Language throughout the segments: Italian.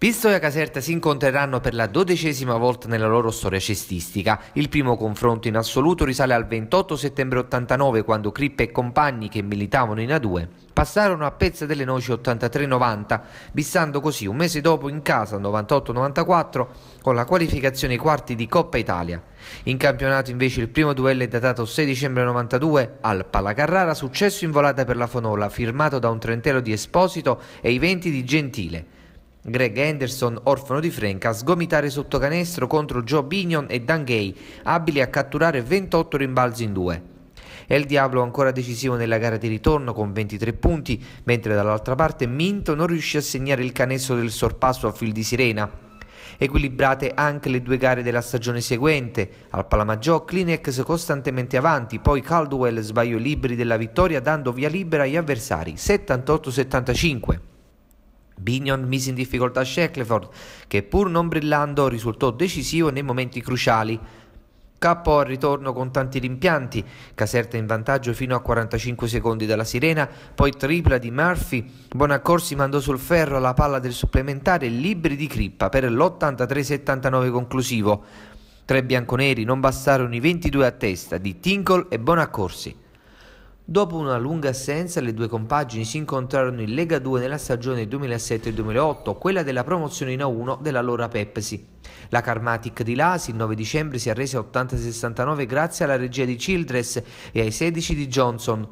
Pistoia e Caserta si incontreranno per la dodicesima volta nella loro storia cestistica. Il primo confronto in assoluto risale al 28 settembre 89 quando Crippe e compagni che militavano in A2 passarono a Pezza delle Noci 83-90, bissando così un mese dopo in casa 98-94 con la qualificazione ai quarti di Coppa Italia. In campionato invece il primo duello è datato 6 dicembre 92 al Palacarrara, successo in volata per la Fonola, firmato da un trentelo di Esposito e i venti di Gentile. Greg Henderson, orfano di Frenca, a sgomitare sotto canestro contro Joe Binion e Dan Gay, abili a catturare 28 rimbalzi in due. È il Diablo ancora decisivo nella gara di ritorno con 23 punti, mentre dall'altra parte Minto non riuscì a segnare il canestro del sorpasso a fil di sirena. Equilibrate anche le due gare della stagione seguente, al Palamaggiò Kleenex costantemente avanti, poi Caldwell sbagliò i liberi della vittoria dando via libera agli avversari 78-75. Binion mise in difficoltà Shackleford, che pur non brillando risultò decisivo nei momenti cruciali. Capo al ritorno con tanti rimpianti, Caserta in vantaggio fino a 45 secondi dalla sirena, poi tripla di Murphy, Bonaccorsi mandò sul ferro la palla del supplementare libri di Crippa per l'83-79 conclusivo. Tre bianconeri non bastarono i 22 a testa di Tinkle e Bonaccorsi. Dopo una lunga assenza, le due compagini si incontrarono in Lega 2 nella stagione 2007-2008, quella della promozione in A1 dell'allora Pepsi. La Carmatic di Lasi il 9 dicembre si arrese 80-69 grazie alla regia di Childress e ai 16 di Johnson.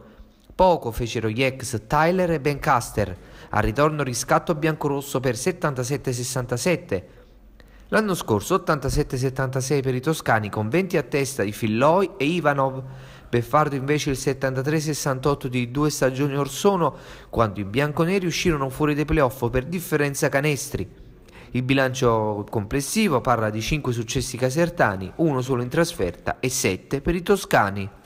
Poco fecero gli ex Tyler e Ben Caster. Al ritorno riscatto biancorosso per 77-67. L'anno scorso 87-76 per i toscani con 20 a testa di Filloi e Ivanov. Beffardo invece il 73-68 di due stagioni or sono, quando i bianconeri uscirono fuori dai playoff per differenza canestri. Il bilancio complessivo parla di 5 successi casertani, uno solo in trasferta e 7 per i toscani.